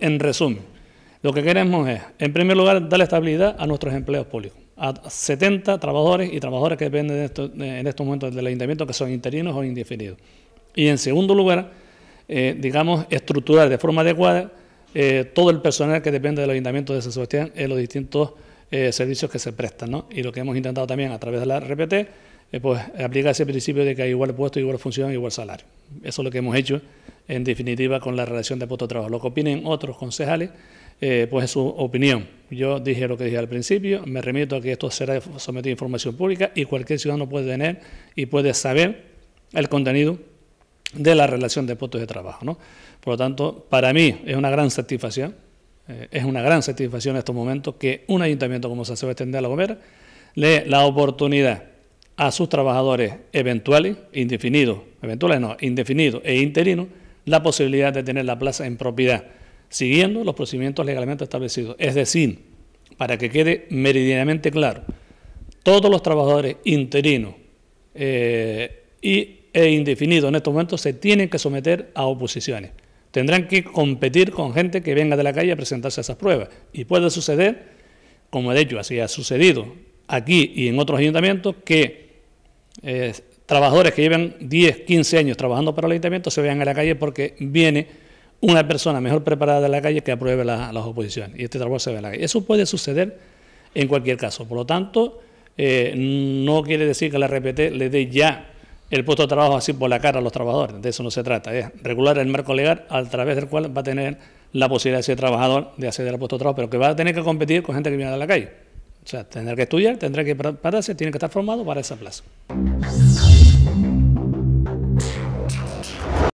en resumen. Lo que queremos es, en primer lugar, darle estabilidad a nuestros empleos públicos, a 70 trabajadores y trabajadoras que dependen en estos momentos del ayuntamiento, que son interinos o indefinidos. Y en segundo lugar, eh, digamos, estructurar de forma adecuada eh, todo el personal que depende del ayuntamiento de San Sebastián en los distintos eh, servicios que se prestan. Y lo que hemos intentado también a través de la RPT, pues aplicar ese principio de que hay igual puesto, igual función, igual salario. Eso es lo que hemos hecho en definitiva con la relación de puestos de trabajo. Lo que opinen otros concejales, eh, pues es su opinión. Yo dije lo que dije al principio, me remito a que esto será sometido a información pública y cualquier ciudadano puede tener y puede saber el contenido de la relación de puestos de trabajo. ¿no? Por lo tanto, para mí es una gran satisfacción, eh, es una gran satisfacción en estos momentos que un ayuntamiento como San Sebastián de la Gomera le la oportunidad a sus trabajadores eventuales, indefinidos, eventuales no, indefinidos e interinos, la posibilidad de tener la plaza en propiedad, siguiendo los procedimientos legalmente establecidos. Es decir, para que quede meridianamente claro, todos los trabajadores interinos eh, y, e indefinidos en estos momentos se tienen que someter a oposiciones. Tendrán que competir con gente que venga de la calle a presentarse a esas pruebas. Y puede suceder, como de hecho así ha sucedido aquí y en otros ayuntamientos, que eh, trabajadores que llevan 10, 15 años trabajando para el ayuntamiento se vean a la calle porque viene una persona mejor preparada de la calle que apruebe las oposiciones y este trabajo se ve a la calle. Eso puede suceder en cualquier caso. Por lo tanto, eh, no quiere decir que la RPT le dé ya el puesto de trabajo así por la cara a los trabajadores. De eso no se trata. Es regular el marco legal a través del cual va a tener la posibilidad de ser trabajador, de acceder al puesto de trabajo, pero que va a tener que competir con gente que viene de la calle. O sea, tendrá que estudiar, tendrá que prepararse, tiene que estar formado para esa plaza.